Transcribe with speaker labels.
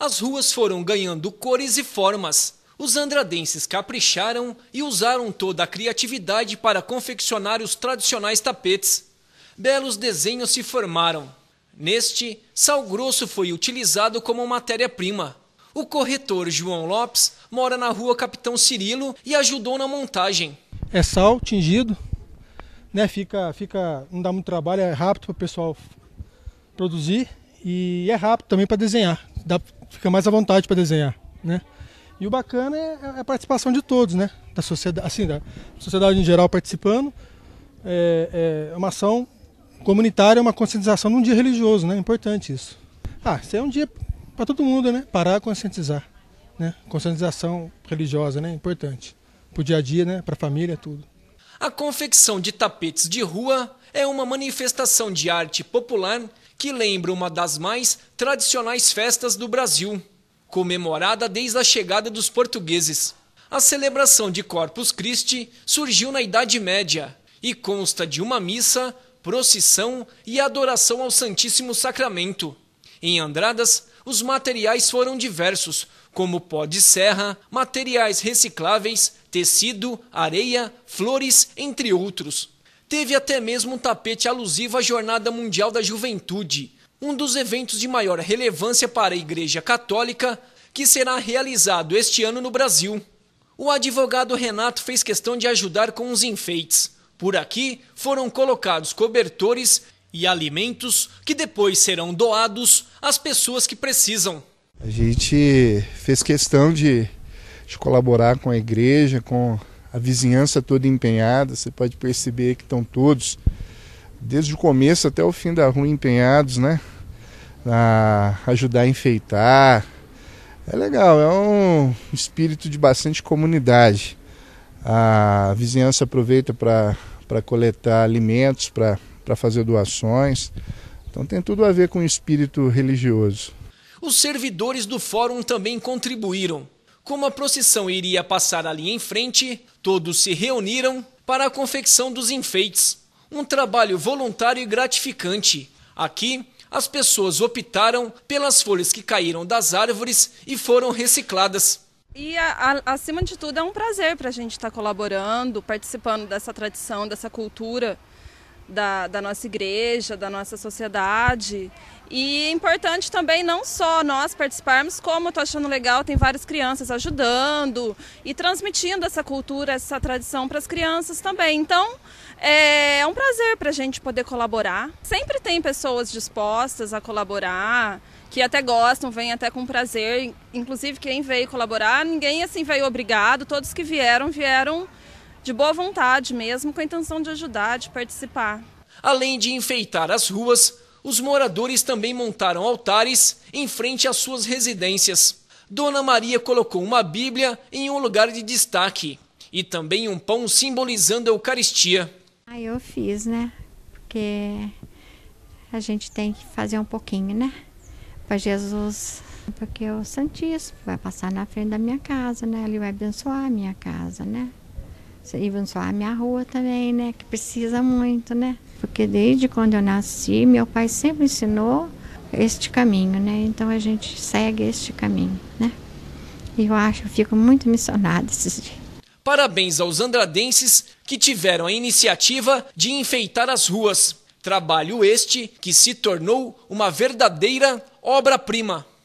Speaker 1: As ruas foram ganhando cores e formas. Os andradenses capricharam e usaram toda a criatividade para confeccionar os tradicionais tapetes. Belos desenhos se formaram. Neste, sal grosso foi utilizado como matéria-prima. O corretor João Lopes mora na rua Capitão Cirilo e ajudou na montagem.
Speaker 2: É sal tingido, né? Fica, fica, não dá muito trabalho, é rápido para o pessoal produzir e é rápido também para desenhar. Dá, fica mais à vontade para desenhar, né? E o bacana é, é, é a participação de todos, né? Da sociedade, assim, da sociedade em geral participando. É, é uma ação comunitária, uma conscientização num dia religioso, né? Importante isso. Ah, isso é um dia para todo mundo, né? Parar, conscientizar, né? Conscientização religiosa, né? Importante. Pro dia a dia, né? Para a família, tudo.
Speaker 1: A confecção de tapetes de rua é uma manifestação de arte popular que lembra uma das mais tradicionais festas do Brasil, comemorada desde a chegada dos portugueses. A celebração de Corpus Christi surgiu na Idade Média e consta de uma missa, procissão e adoração ao Santíssimo Sacramento. Em Andradas, os materiais foram diversos, como pó de serra, materiais recicláveis, tecido, areia, flores, entre outros. Teve até mesmo um tapete alusivo à Jornada Mundial da Juventude, um dos eventos de maior relevância para a Igreja Católica, que será realizado este ano no Brasil. O advogado Renato fez questão de ajudar com os enfeites. Por aqui foram colocados cobertores e alimentos que depois serão doados às pessoas que precisam.
Speaker 3: A gente fez questão de de colaborar com a igreja, com a vizinhança toda empenhada. Você pode perceber que estão todos, desde o começo até o fim da rua, empenhados, né? A ajudar a enfeitar. É legal, é um espírito de bastante comunidade. A vizinhança aproveita para coletar alimentos, para fazer doações. Então tem tudo a ver com o espírito religioso.
Speaker 1: Os servidores do fórum também contribuíram. Como a procissão iria passar ali em frente, todos se reuniram para a confecção dos enfeites. Um trabalho voluntário e gratificante. Aqui, as pessoas optaram pelas folhas que caíram das árvores e foram recicladas.
Speaker 4: E a, a, acima de tudo é um prazer para a gente estar tá colaborando, participando dessa tradição, dessa cultura da, da nossa igreja, da nossa sociedade. E é importante também não só nós participarmos, como estou achando legal, tem várias crianças ajudando e transmitindo essa cultura, essa tradição para as crianças também. Então é, é um prazer para a gente poder colaborar. Sempre tem pessoas dispostas a colaborar, que até gostam, vêm até com prazer. Inclusive quem veio colaborar, ninguém assim veio obrigado, todos que vieram, vieram de boa vontade mesmo, com a intenção de ajudar, de participar. Além de
Speaker 1: enfeitar as ruas, os moradores também montaram altares em frente às suas residências. Dona Maria colocou uma Bíblia em um lugar de destaque e também um pão simbolizando a Eucaristia.
Speaker 3: Ah, eu fiz, né? Porque a gente tem que fazer um pouquinho, né? Para Jesus, porque o Santíssimo vai passar na frente da minha casa, né? Ele vai abençoar a minha casa, né? e só a ah, minha rua também, né? Que precisa muito, né?
Speaker 4: Porque desde
Speaker 3: quando eu nasci, meu pai sempre ensinou este caminho, né? Então a gente segue este caminho, né? E eu acho, eu fico muito missionada esses dias.
Speaker 1: Parabéns aos andradenses que tiveram a iniciativa de enfeitar as ruas. Trabalho este que se tornou uma verdadeira obra-prima.